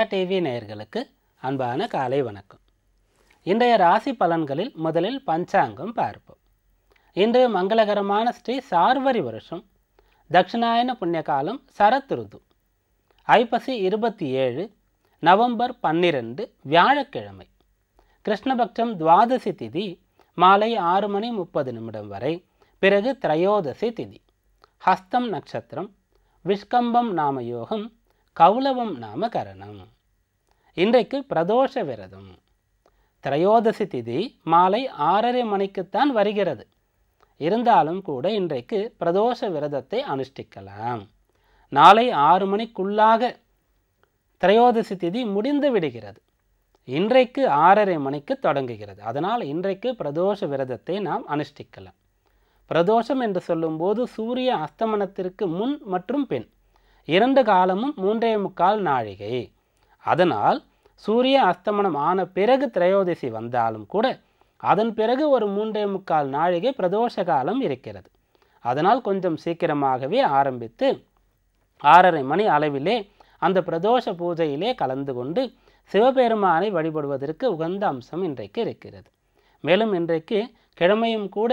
Jaya TV நேயர்களுக்கு அன்பான காலை வணக்கம் இன்றைய ராசி பலன்களில் முதலில் பஞ்சாங்கம் பார்ப்போம் இன்று மங்களகரமான ஸ்ரீ சார்வரி வருஷம் தட்சிணாயன புண்ணிய காலம் சரத் ருது ஐப்பசி இருபத்தி ஏழு நவம்பர் பன்னிரண்டு வியாழக்கிழமை கிருஷ்ணபக்ஷம் துவாதசி திதி மாலை ஆறு மணி முப்பது நிமிடம் வரை பிறகு திரையோதசி திதி ஹஸ்தம் நட்சத்திரம் விஷ்கம்பம் நாம யோகம் கௌலவம் நாம கரணம் இன்றைக்கு பிரதோஷ விரதம் திரையோதசி திதி மாலை ஆறரை மணிக்குத்தான் வருகிறது இருந்தாலும் கூட இன்றைக்கு பிரதோஷ விரதத்தை அனுஷ்டிக்கலாம் நாளை ஆறு மணிக்குள்ளாக திரையோதசி திதி முடிந்து விடுகிறது இன்றைக்கு ஆறரை மணிக்கு தொடங்குகிறது அதனால் இன்றைக்கு பிரதோஷ விரதத்தை நாம் அனுஷ்டிக்கலாம் பிரதோஷம் என்று சொல்லும்போது சூரிய அஸ்தமனத்திற்கு முன் மற்றும் பின் இரண்டு காலமும் மூன்றே முக்கால் நாழிகை அதனால் சூரிய அஸ்தமனம் ஆன பிறகு திரையோதசி வந்தாலும் கூட அதன் பிறகு ஒரு மூன்றே முக்கால் நாழிகை பிரதோஷ காலம் இருக்கிறது அதனால் கொஞ்சம் சீக்கிரமாகவே ஆரம்பித்து ஆறரை மணி அளவிலே அந்த பிரதோஷ பூஜையிலே கலந்து கொண்டு சிவபெருமானை வழிபடுவதற்கு உகந்த அம்சம் இன்றைக்கு இருக்கிறது மேலும் இன்றைக்கு கிழமையும் கூட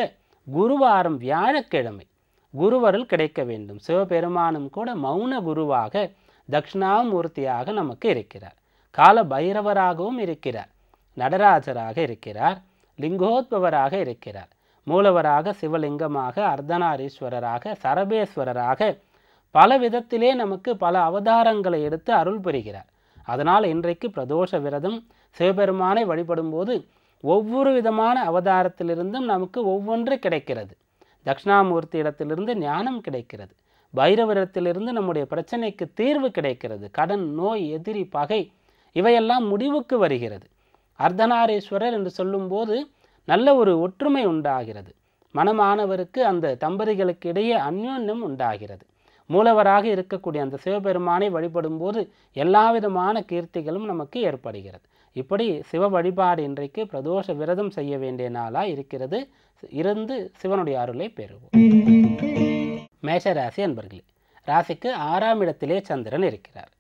குருவாரம் வியாழக்கிழமை குருவருள் கிடைக்க வேண்டும் சிவபெருமானும் கூட மௌன குருவாக தட்சிணாமூர்த்தியாக நமக்கு இருக்கிறார் கால பைரவராகவும் இருக்கிறார் நடராஜராக இருக்கிறார் லிங்கோத்பவராக இருக்கிறார் மூலவராக சிவலிங்கமாக அர்த்தநாரீஸ்வரராக சரபேஸ்வரராக பல விதத்திலே நமக்கு பல அவதாரங்களை எடுத்து அருள் புரிகிறார் அதனால் இன்றைக்கு பிரதோஷ விரதம் சிவபெருமானை வழிபடும்போது ஒவ்வொரு விதமான அவதாரத்திலிருந்தும் நமக்கு ஒவ்வொன்று கிடைக்கிறது தட்சிணாமூர்த்தி இடத்திலிருந்து ஞானம் கிடைக்கிறது பைரவரிடத்திலிருந்து நம்முடைய பிரச்சனைக்கு தீர்வு கிடைக்கிறது கடன் நோய் எதிரி பகை இவையெல்லாம் முடிவுக்கு வருகிறது அர்த்தநாரீஸ்வரர் என்று சொல்லும்போது நல்ல ஒரு ஒற்றுமை உண்டாகிறது மனமானவருக்கு அந்த தம்பதிகளுக்கு இடையே அந்யோன்யம் உண்டாகிறது மூலவராக இருக்கக்கூடிய அந்த சிவபெருமானை வழிபடும் போது எல்லா விதமான கீர்த்திகளும் நமக்கு ஏற்படுகிறது இப்படி சிவ வழிபாடு இன்றைக்கு பிரதோஷ விரதம் செய்ய வேண்டிய நாளாக இருக்கிறது இருந்து சிவனுடைய அருளை பெறுவோம் மேஷ ராசி அன்பர்களே ராசிக்கு ஆறாம் இடத்திலே சந்திரன் இருக்கிறார்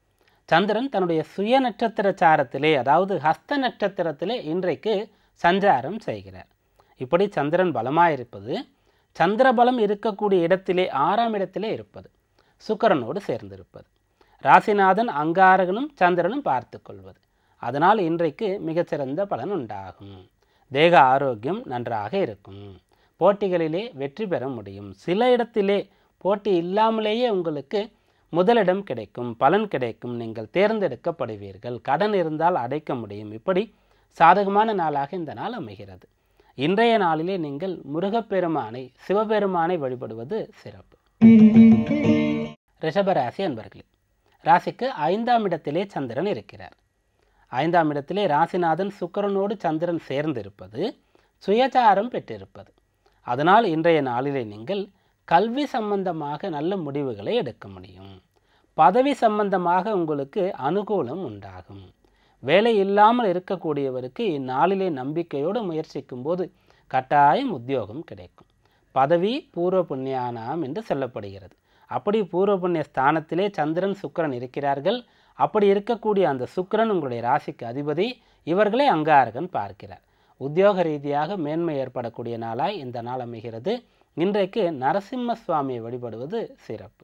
சந்திரன் தன்னுடைய சுய நட்சத்திர சாரத்திலே அதாவது ஹஸ்த நட்சத்திரத்திலே இன்றைக்கு சஞ்சாரம் செய்கிறார் இப்படி சந்திரன் பலமாக இருப்பது பலம் இருக்கக்கூடிய இடத்திலே ஆறாம் இடத்திலே இருப்பது சுக்கரனோடு சேர்ந்திருப்பது ராசிநாதன் அங்காரகனும் சந்திரனும் பார்த்து கொள்வது அதனால் இன்றைக்கு மிகச்சிறந்த பலன் உண்டாகும் தேக ஆரோக்கியம் நன்றாக இருக்கும் போட்டிகளிலே வெற்றி பெற முடியும் சில இடத்திலே போட்டி இல்லாமலேயே உங்களுக்கு முதலிடம் கிடைக்கும் பலன் கிடைக்கும் நீங்கள் தேர்ந்தெடுக்கப்படுவீர்கள் கடன் இருந்தால் அடைக்க முடியும் இப்படி சாதகமான நாளாக இந்த நாள் அமைகிறது இன்றைய நாளிலே நீங்கள் முருகப்பெருமானை சிவபெருமானை வழிபடுவது சிறப்பு ரிஷபராசி அன்பர்களே ராசிக்கு ஐந்தாம் இடத்திலே சந்திரன் இருக்கிறார் ஐந்தாம் இடத்திலே ராசிநாதன் சுக்கரனோடு சந்திரன் சேர்ந்திருப்பது சுயசாரம் பெற்றிருப்பது அதனால் இன்றைய நாளிலே நீங்கள் கல்வி சம்பந்தமாக நல்ல முடிவுகளை எடுக்க முடியும் பதவி சம்பந்தமாக உங்களுக்கு அனுகூலம் உண்டாகும் வேலை இல்லாமல் இருக்கக்கூடியவருக்கு இந்நாளிலே நம்பிக்கையோடு முயற்சிக்கும் போது கட்டாயம் உத்தியோகம் கிடைக்கும் பதவி பூர்வ புண்ணியானாம் என்று சொல்லப்படுகிறது அப்படி பூர்வ புண்ணிய ஸ்தானத்திலே சந்திரன் சுக்கரன் இருக்கிறார்கள் அப்படி இருக்கக்கூடிய அந்த சுக்கரன் உங்களுடைய ராசிக்கு அதிபதி இவர்களே அங்காரகன் பார்க்கிறார் உத்தியோக ரீதியாக மேன்மை ஏற்படக்கூடிய நாளாய் இந்த நாள் அமைகிறது இன்றைக்கு நரசிம்ம சுவாமியை வழிபடுவது சிறப்பு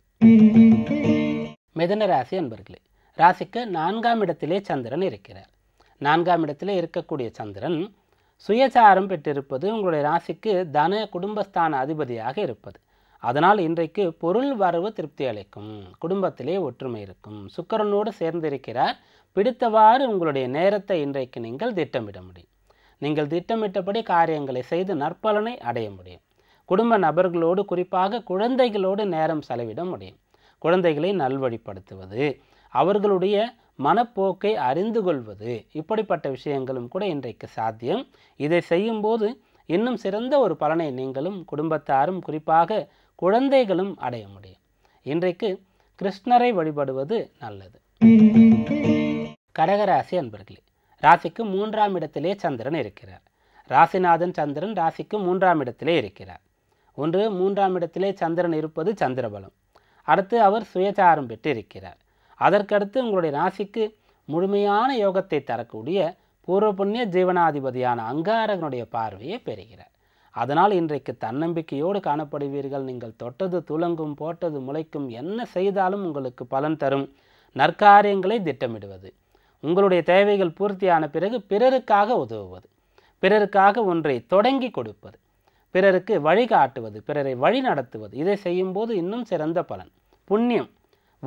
மிதன ராசி அன்பர்களே ராசிக்கு நான்காம் இடத்திலே சந்திரன் இருக்கிறார் நான்காம் இடத்திலே இருக்கக்கூடிய சந்திரன் சுயசாரம் பெற்றிருப்பது உங்களுடைய ராசிக்கு தன குடும்பஸ்தான அதிபதியாக இருப்பது அதனால் இன்றைக்கு பொருள் வரவு திருப்தி அளிக்கும் குடும்பத்திலே ஒற்றுமை இருக்கும் சுக்கரனோடு சேர்ந்திருக்கிறார் பிடித்தவாறு உங்களுடைய நேரத்தை இன்றைக்கு நீங்கள் திட்டமிட முடியும் நீங்கள் திட்டமிட்டபடி காரியங்களை செய்து நற்பலனை அடைய முடியும் குடும்ப நபர்களோடு குறிப்பாக குழந்தைகளோடு நேரம் செலவிட முடியும் குழந்தைகளை நல்வழிப்படுத்துவது அவர்களுடைய மனப்போக்கை அறிந்து கொள்வது இப்படிப்பட்ட விஷயங்களும் கூட இன்றைக்கு சாத்தியம் இதை செய்யும்போது இன்னும் சிறந்த ஒரு பலனை நீங்களும் குடும்பத்தாரும் குறிப்பாக குழந்தைகளும் அடைய முடியும் இன்றைக்கு கிருஷ்ணரை வழிபடுவது நல்லது கடகராசி அன்பர்களே ராசிக்கு மூன்றாம் இடத்திலே சந்திரன் இருக்கிறார் ராசிநாதன் சந்திரன் ராசிக்கு மூன்றாம் இடத்திலே இருக்கிறார் ஒன்று மூன்றாம் இடத்திலே சந்திரன் இருப்பது சந்திரபலம் அடுத்து அவர் சுயசாரம் பெற்று இருக்கிறார் அதற்கடுத்து உங்களுடைய ராசிக்கு முழுமையான யோகத்தை தரக்கூடிய பூர்வ புண்ணிய ஜீவனாதிபதியான அங்காரகனுடைய பார்வையை பெறுகிறார் அதனால் இன்றைக்கு தன்னம்பிக்கையோடு காணப்படுவீர்கள் நீங்கள் தொட்டது துளங்கும் போட்டது முளைக்கும் என்ன செய்தாலும் உங்களுக்கு பலன் தரும் நற்காரியங்களை திட்டமிடுவது உங்களுடைய தேவைகள் பூர்த்தியான பிறகு பிறருக்காக உதவுவது பிறருக்காக ஒன்றை தொடங்கி கொடுப்பது பிறருக்கு வழிகாட்டுவது பிறரை வழி நடத்துவது இதை செய்யும்போது இன்னும் சிறந்த பலன் புண்ணியம்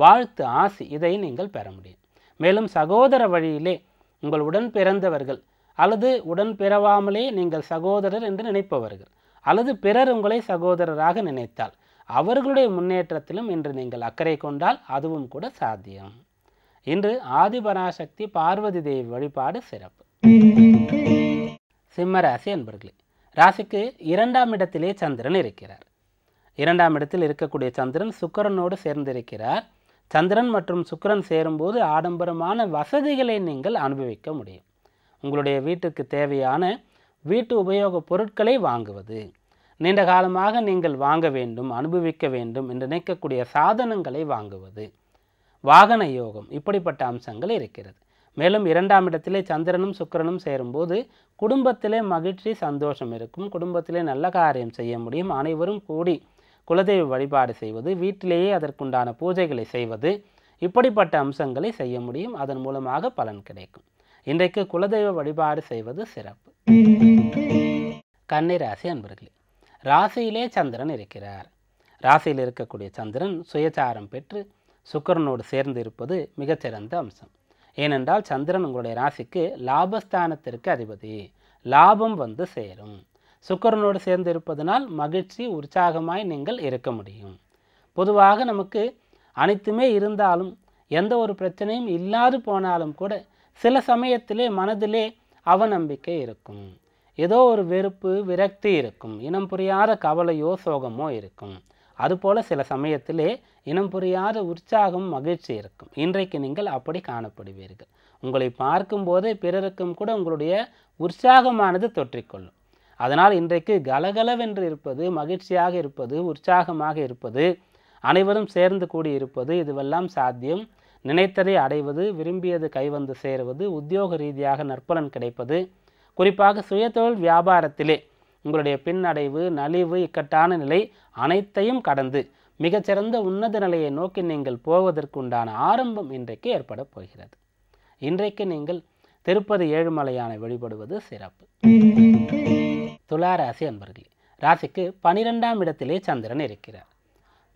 வாழ்த்து ஆசி இதை நீங்கள் பெற முடியும் மேலும் சகோதர வழியிலே உங்கள் உடன் பிறந்தவர்கள் அல்லது உடன் பிறவாமலே நீங்கள் சகோதரர் என்று நினைப்பவர்கள் அல்லது பிறர் உங்களை சகோதரராக நினைத்தால் அவர்களுடைய முன்னேற்றத்திலும் இன்று நீங்கள் அக்கறை கொண்டால் அதுவும் கூட சாத்தியம் இன்று ஆதிபராசக்தி பார்வதி தேவி வழிபாடு சிறப்பு சிம்ம ராசி அன்பர்களே ராசிக்கு இரண்டாம் இடத்திலே சந்திரன் இருக்கிறார் இரண்டாம் இடத்தில் இருக்கக்கூடிய சந்திரன் சுக்கரனோடு சேர்ந்திருக்கிறார் சந்திரன் மற்றும் சுக்கரன் சேரும்போது ஆடம்பரமான வசதிகளை நீங்கள் அனுபவிக்க முடியும் உங்களுடைய வீட்டுக்கு தேவையான வீட்டு உபயோகப் பொருட்களை வாங்குவது நீண்ட காலமாக நீங்கள் வாங்க வேண்டும் அனுபவிக்க வேண்டும் என்று நினைக்கக்கூடிய சாதனங்களை வாங்குவது வாகன யோகம் இப்படிப்பட்ட அம்சங்கள் இருக்கிறது மேலும் இரண்டாம் இடத்திலே சந்திரனும் சுக்கரனும் சேரும்போது குடும்பத்திலே மகிழ்ச்சி சந்தோஷம் இருக்கும் குடும்பத்திலே நல்ல காரியம் செய்ய முடியும் அனைவரும் கூடி குலதெய்வ வழிபாடு செய்வது வீட்டிலேயே அதற்குண்டான பூஜைகளை செய்வது இப்படிப்பட்ட அம்சங்களை செய்ய முடியும் அதன் மூலமாக பலன் கிடைக்கும் இன்றைக்கு குலதெய்வ வழிபாடு செய்வது சிறப்பு ராசி அன்பர்களே ராசியிலே சந்திரன் இருக்கிறார் ராசியில் இருக்கக்கூடிய சந்திரன் சுயச்சாரம் பெற்று சுக்கரனோடு சேர்ந்து இருப்பது மிகச்சிறந்த அம்சம் ஏனென்றால் சந்திரன் உங்களுடைய ராசிக்கு லாபஸ்தானத்திற்கு அதிபதி லாபம் வந்து சேரும் சுக்கரனோடு சேர்ந்து இருப்பதனால் மகிழ்ச்சி உற்சாகமாய் நீங்கள் இருக்க முடியும் பொதுவாக நமக்கு அனைத்துமே இருந்தாலும் எந்த ஒரு பிரச்சனையும் இல்லாது போனாலும் கூட சில சமயத்திலே மனதிலே அவநம்பிக்கை இருக்கும் ஏதோ ஒரு வெறுப்பு விரக்தி இருக்கும் இனம் புரியாத கவலையோ சோகமோ இருக்கும் அதுபோல் சில சமயத்திலே இனம் புரியாத உற்சாகம் மகிழ்ச்சி இருக்கும் இன்றைக்கு நீங்கள் அப்படி காணப்படுவீர்கள் உங்களை பார்க்கும்போதே பிறருக்கும் கூட உங்களுடைய உற்சாகமானது தொற்றிக்கொள்ளும் அதனால் இன்றைக்கு கலகலவென்று இருப்பது மகிழ்ச்சியாக இருப்பது உற்சாகமாக இருப்பது அனைவரும் சேர்ந்து கூடியிருப்பது இதுவெல்லாம் சாத்தியம் நினைத்ததை அடைவது விரும்பியது கைவந்து சேருவது உத்தியோக ரீதியாக நற்பலன் கிடைப்பது குறிப்பாக சுயதொழில் வியாபாரத்திலே உங்களுடைய பின்னடைவு நலிவு இக்கட்டான நிலை அனைத்தையும் கடந்து மிகச்சிறந்த உன்னத நிலையை நோக்கி நீங்கள் போவதற்குண்டான ஆரம்பம் இன்றைக்கு ஏற்பட போகிறது இன்றைக்கு நீங்கள் திருப்பதி ஏழுமலையான வழிபடுவது சிறப்பு துலா ராசி அன்பர்களே ராசிக்கு பனிரெண்டாம் இடத்திலே சந்திரன் இருக்கிறார்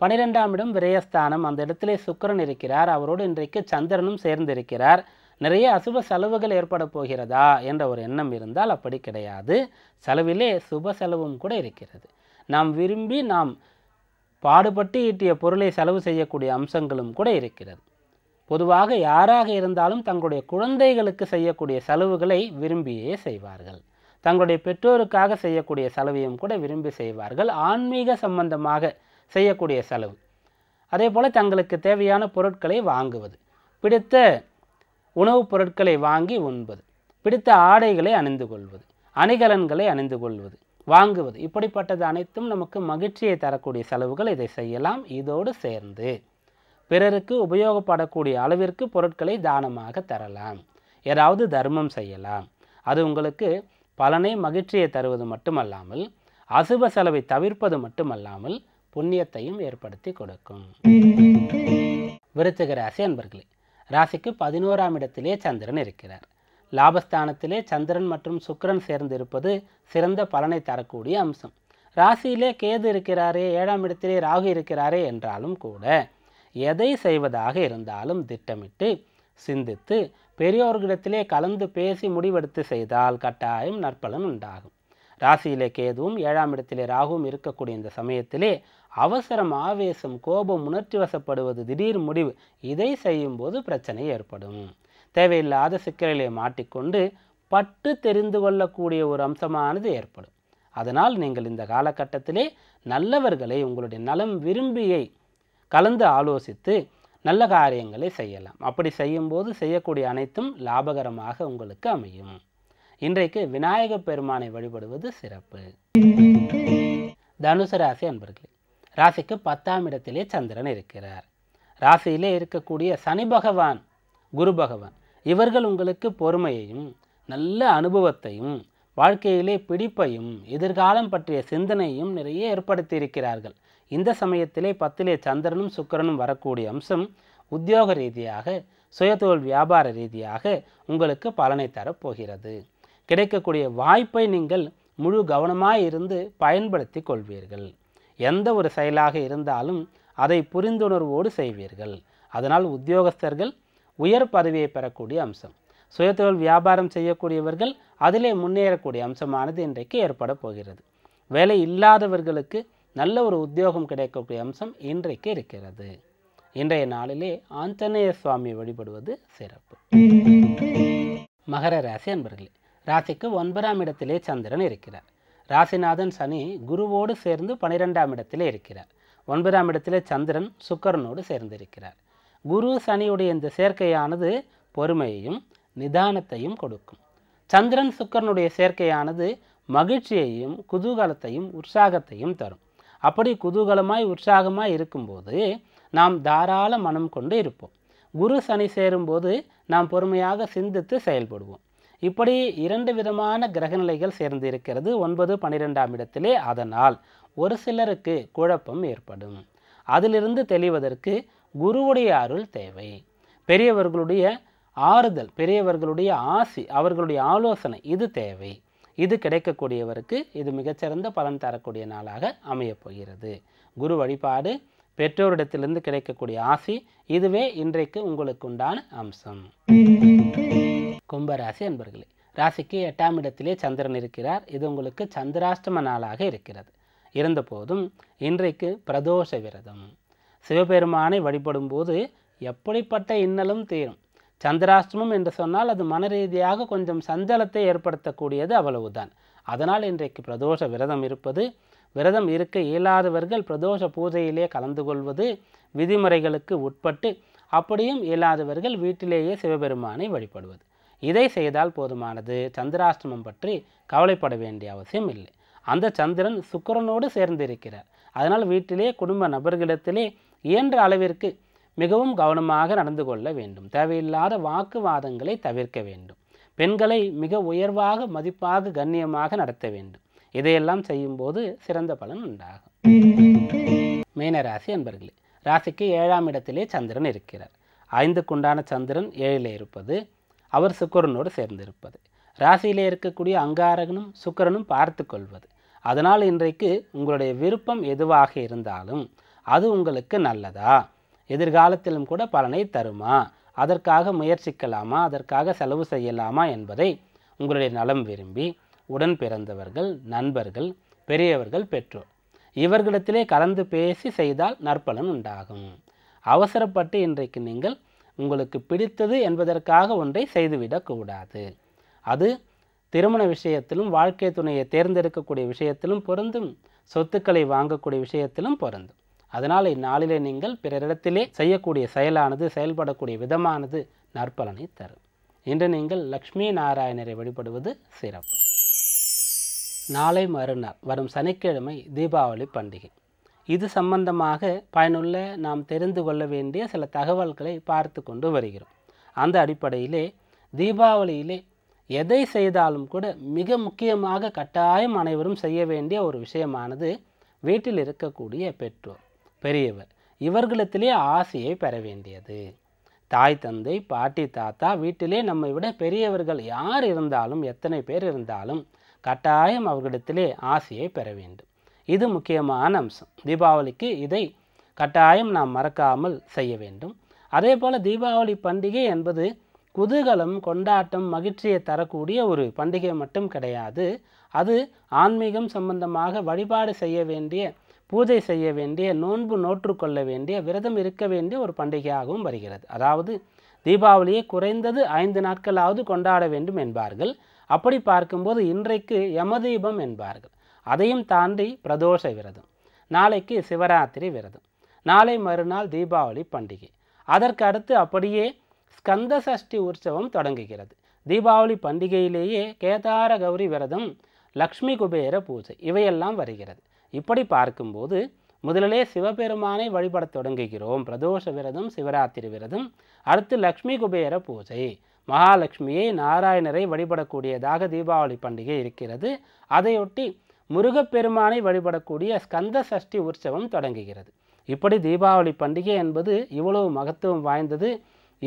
பனிரெண்டாம் இடம் விரயஸ்தானம் அந்த இடத்திலே சுக்கரன் இருக்கிறார் அவரோடு இன்றைக்கு சந்திரனும் சேர்ந்திருக்கிறார் நிறைய அசுப செலவுகள் ஏற்பட போகிறதா என்ற ஒரு எண்ணம் இருந்தால் அப்படி கிடையாது செலவிலே சுப செலவும் கூட இருக்கிறது நாம் விரும்பி நாம் பாடுபட்டு ஈட்டிய பொருளை செலவு செய்யக்கூடிய அம்சங்களும் கூட இருக்கிறது பொதுவாக யாராக இருந்தாலும் தங்களுடைய குழந்தைகளுக்கு செய்யக்கூடிய செலவுகளை விரும்பியே செய்வார்கள் தங்களுடைய பெற்றோருக்காக செய்யக்கூடிய செலவையும் கூட விரும்பி செய்வார்கள் ஆன்மீக சம்பந்தமாக செய்யக்கூடிய செலவு அதே போல் தங்களுக்கு தேவையான பொருட்களை வாங்குவது பிடித்த உணவுப் பொருட்களை வாங்கி உண்பது பிடித்த ஆடைகளை அணிந்து கொள்வது அணிகலன்களை அணிந்து கொள்வது வாங்குவது இப்படிப்பட்டது அனைத்தும் நமக்கு மகிழ்ச்சியை தரக்கூடிய செலவுகள் இதை செய்யலாம் இதோடு சேர்ந்து பிறருக்கு உபயோகப்படக்கூடிய அளவிற்கு பொருட்களை தானமாக தரலாம் ஏதாவது தர்மம் செய்யலாம் அது உங்களுக்கு பலனை மகிழ்ச்சியை தருவது மட்டுமல்லாமல் அசுப செலவை தவிர்ப்பது மட்டுமல்லாமல் புண்ணியத்தையும் ஏற்படுத்தி கொடுக்கும் விருச்சிக ராசி அன்பர்களே ராசிக்கு பதினோராம் இடத்திலே சந்திரன் இருக்கிறார் லாபஸ்தானத்திலே சந்திரன் மற்றும் சுக்கரன் சேர்ந்து இருப்பது சிறந்த பலனை தரக்கூடிய அம்சம் ராசியிலே கேது இருக்கிறாரே ஏழாம் இடத்திலே ராகு இருக்கிறாரே என்றாலும் கூட எதை செய்வதாக இருந்தாலும் திட்டமிட்டு சிந்தித்து பெரியோர்களிடத்திலே கலந்து பேசி முடிவெடுத்து செய்தால் கட்டாயம் நற்பலன் உண்டாகும் ராசியிலே கேதுவும் ஏழாம் இடத்திலே ராகுவும் இருக்கக்கூடிய இந்த சமயத்திலே அவசரம் ஆவேசம் கோபம் உணர்ச்சி வசப்படுவது திடீர் முடிவு இதை செய்யும்போது பிரச்சனை ஏற்படும் தேவையில்லாத சிக்கலிலே மாட்டிக்கொண்டு பட்டு தெரிந்து கொள்ளக்கூடிய ஒரு அம்சமானது ஏற்படும் அதனால் நீங்கள் இந்த காலகட்டத்திலே நல்லவர்களை உங்களுடைய நலம் விரும்பியை கலந்து ஆலோசித்து நல்ல காரியங்களை செய்யலாம் அப்படி செய்யும்போது செய்யக்கூடிய அனைத்தும் லாபகரமாக உங்களுக்கு அமையும் இன்றைக்கு விநாயகப் பெருமானை வழிபடுவது சிறப்பு தனுசு ராசி அன்பர்களே ராசிக்கு பத்தாம் இடத்திலே சந்திரன் இருக்கிறார் ராசியிலே இருக்கக்கூடிய சனி பகவான் குரு பகவான் இவர்கள் உங்களுக்கு பொறுமையையும் நல்ல அனுபவத்தையும் வாழ்க்கையிலே பிடிப்பையும் எதிர்காலம் பற்றிய சிந்தனையும் நிறைய ஏற்படுத்தி இருக்கிறார்கள் இந்த சமயத்திலே பத்திலே சந்திரனும் சுக்கரனும் வரக்கூடிய அம்சம் உத்தியோக ரீதியாக சுயதொழில் வியாபார ரீதியாக உங்களுக்கு பலனை தரப்போகிறது கிடைக்கக்கூடிய வாய்ப்பை நீங்கள் முழு கவனமாக இருந்து பயன்படுத்தி கொள்வீர்கள் எந்த ஒரு செயலாக இருந்தாலும் அதை புரிந்துணர்வோடு செய்வீர்கள் அதனால் உத்தியோகஸ்தர்கள் உயர் பதவியை பெறக்கூடிய அம்சம் சுயத்தொழில் வியாபாரம் செய்யக்கூடியவர்கள் அதிலே முன்னேறக்கூடிய அம்சமானது இன்றைக்கு ஏற்பட போகிறது வேலை இல்லாதவர்களுக்கு நல்ல ஒரு உத்தியோகம் கிடைக்கக்கூடிய அம்சம் இன்றைக்கு இருக்கிறது இன்றைய நாளிலே ஆஞ்சநேய சுவாமி வழிபடுவது சிறப்பு மகர ராசி அன்பர்களே ராசிக்கு ஒன்பதாம் இடத்திலே சந்திரன் இருக்கிறார் ராசிநாதன் சனி குருவோடு சேர்ந்து பனிரெண்டாம் இடத்திலே இருக்கிறார் ஒன்பதாம் இடத்திலே சந்திரன் சுக்கரனோடு சேர்ந்திருக்கிறார் குரு சனியுடைய இந்த சேர்க்கையானது பொறுமையையும் நிதானத்தையும் கொடுக்கும் சந்திரன் சுக்கரனுடைய சேர்க்கையானது மகிழ்ச்சியையும் குதூகலத்தையும் உற்சாகத்தையும் தரும் அப்படி குதூகலமாய் உற்சாகமாய் இருக்கும்போது நாம் தாராள மனம் கொண்டு இருப்போம் குரு சனி சேரும்போது நாம் பொறுமையாக சிந்தித்து செயல்படுவோம் இப்படி இரண்டு விதமான கிரகநிலைகள் சேர்ந்து இருக்கிறது ஒன்பது பன்னிரெண்டாம் இடத்திலே அதனால் ஒரு சிலருக்கு குழப்பம் ஏற்படும் அதிலிருந்து தெளிவதற்கு குருவுடைய அருள் தேவை பெரியவர்களுடைய ஆறுதல் பெரியவர்களுடைய ஆசி அவர்களுடைய ஆலோசனை இது தேவை இது கிடைக்கக்கூடியவருக்கு இது மிகச்சிறந்த பலன் தரக்கூடிய நாளாக அமையப்போகிறது குரு வழிபாடு பெற்றோரிடத்திலிருந்து கிடைக்கக்கூடிய ஆசி இதுவே இன்றைக்கு உங்களுக்கு உண்டான அம்சம் கும்பராசி அன்பர்களே ராசிக்கு எட்டாம் இடத்திலே சந்திரன் இருக்கிறார் இது உங்களுக்கு சந்திராஷ்டம நாளாக இருக்கிறது இருந்தபோதும் இன்றைக்கு பிரதோஷ விரதம் சிவபெருமானை வழிபடும் போது எப்படிப்பட்ட இன்னலும் தீரும் சந்திராஷ்டமம் என்று சொன்னால் அது மன ரீதியாக கொஞ்சம் சஞ்சலத்தை ஏற்படுத்தக்கூடியது அவ்வளவுதான் அதனால் இன்றைக்கு பிரதோஷ விரதம் இருப்பது விரதம் இருக்க இயலாதவர்கள் பிரதோஷ பூஜையிலே கலந்து கொள்வது விதிமுறைகளுக்கு உட்பட்டு அப்படியும் இயலாதவர்கள் வீட்டிலேயே சிவபெருமானை வழிபடுவது இதை செய்தால் போதுமானது சந்திராஷ்டமம் பற்றி கவலைப்பட வேண்டிய அவசியம் இல்லை அந்த சந்திரன் சுக்கரனோடு சேர்ந்திருக்கிறார் அதனால் வீட்டிலே குடும்ப நபர்களிடத்திலே இயன்ற அளவிற்கு மிகவும் கவனமாக நடந்து கொள்ள வேண்டும் தேவையில்லாத வாக்குவாதங்களை தவிர்க்க வேண்டும் பெண்களை மிக உயர்வாக மதிப்பாக கண்ணியமாக நடத்த வேண்டும் இதையெல்லாம் செய்யும்போது சிறந்த பலன் உண்டாகும் மீனராசி அன்பர்களே ராசிக்கு ஏழாம் இடத்திலே சந்திரன் இருக்கிறார் ஐந்துக்குண்டான சந்திரன் ஏழில் இருப்பது அவர் சுக்கரனோடு சேர்ந்திருப்பது ராசியிலே இருக்கக்கூடிய அங்காரகனும் சுக்கரனும் பார்த்து கொள்வது அதனால் இன்றைக்கு உங்களுடைய விருப்பம் எதுவாக இருந்தாலும் அது உங்களுக்கு நல்லதா எதிர்காலத்திலும் கூட பலனை தருமா அதற்காக முயற்சிக்கலாமா அதற்காக செலவு செய்யலாமா என்பதை உங்களுடைய நலம் விரும்பி உடன் பிறந்தவர்கள் நண்பர்கள் பெரியவர்கள் பெற்றோர் இவர்களிடத்திலே கலந்து பேசி செய்தால் நற்பலன் உண்டாகும் அவசரப்பட்டு இன்றைக்கு நீங்கள் உங்களுக்கு பிடித்தது என்பதற்காக ஒன்றை செய்துவிடக்கூடாது அது திருமண விஷயத்திலும் வாழ்க்கை துணையை தேர்ந்தெடுக்கக்கூடிய விஷயத்திலும் பொருந்தும் சொத்துக்களை வாங்கக்கூடிய விஷயத்திலும் பொருந்தும் அதனால் இந்நாளிலே நீங்கள் பிறரிடத்திலே செய்யக்கூடிய செயலானது செயல்படக்கூடிய விதமானது நற்பலனை தரும் இன்று நீங்கள் லக்ஷ்மி நாராயணரை வழிபடுவது சிறப்பு நாளை மறுநாள் வரும் சனிக்கிழமை தீபாவளி பண்டிகை இது சம்பந்தமாக பயனுள்ள நாம் தெரிந்து கொள்ள வேண்டிய சில தகவல்களை பார்த்து கொண்டு வருகிறோம் அந்த அடிப்படையிலே தீபாவளியிலே எதை செய்தாலும் கூட மிக முக்கியமாக கட்டாயம் அனைவரும் செய்ய வேண்டிய ஒரு விஷயமானது வீட்டில் இருக்கக்கூடிய பெற்றோர் பெரியவர் இவர்களிடத்திலே ஆசையை பெற வேண்டியது தாய் தந்தை பாட்டி தாத்தா வீட்டிலே நம்மை விட பெரியவர்கள் யார் இருந்தாலும் எத்தனை பேர் இருந்தாலும் கட்டாயம் அவர்களிடத்திலே ஆசையை பெற வேண்டும் இது முக்கியமான அம்சம் தீபாவளிக்கு இதை கட்டாயம் நாம் மறக்காமல் செய்ய வேண்டும் அதே போல் தீபாவளி பண்டிகை என்பது குதூகலம் கொண்டாட்டம் மகிழ்ச்சியை தரக்கூடிய ஒரு பண்டிகை மட்டும் கிடையாது அது ஆன்மீகம் சம்பந்தமாக வழிபாடு செய்ய வேண்டிய பூஜை செய்ய வேண்டிய நோன்பு நோற்றுக்கொள்ள வேண்டிய விரதம் இருக்க வேண்டிய ஒரு பண்டிகையாகவும் வருகிறது அதாவது தீபாவளியை குறைந்தது ஐந்து நாட்களாவது கொண்டாட வேண்டும் என்பார்கள் அப்படி பார்க்கும்போது இன்றைக்கு யமதீபம் என்பார்கள் அதையும் தாண்டி பிரதோஷ விரதம் நாளைக்கு சிவராத்திரி விரதம் நாளை மறுநாள் தீபாவளி பண்டிகை அதற்கு அடுத்து அப்படியே ஸ்கந்த சஷ்டி உற்சவம் தொடங்குகிறது தீபாவளி பண்டிகையிலேயே கேதார கௌரி விரதம் லக்ஷ்மி குபேர பூஜை இவையெல்லாம் வருகிறது இப்படி பார்க்கும்போது முதலிலே சிவபெருமானை வழிபடத் தொடங்குகிறோம் பிரதோஷ விரதம் சிவராத்திரி விரதம் அடுத்து லக்ஷ்மி குபேர பூஜை மகாலட்சுமியை நாராயணரை வழிபடக்கூடியதாக தீபாவளி பண்டிகை இருக்கிறது அதையொட்டி முருகப்பெருமானை வழிபடக்கூடிய ஸ்கந்த சஷ்டி உற்சவம் தொடங்குகிறது இப்படி தீபாவளி பண்டிகை என்பது இவ்வளவு மகத்துவம் வாய்ந்தது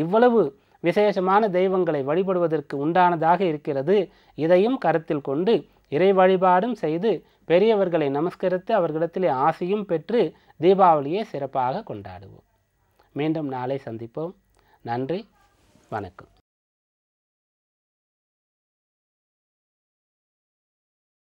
இவ்வளவு விசேஷமான தெய்வங்களை வழிபடுவதற்கு உண்டானதாக இருக்கிறது இதையும் கருத்தில் கொண்டு இறை வழிபாடும் செய்து பெரியவர்களை நமஸ்கரித்து அவர்களிடத்திலே ஆசையும் பெற்று தீபாவளியை சிறப்பாக கொண்டாடுவோம் மீண்டும் நாளை சந்திப்போம் நன்றி வணக்கம்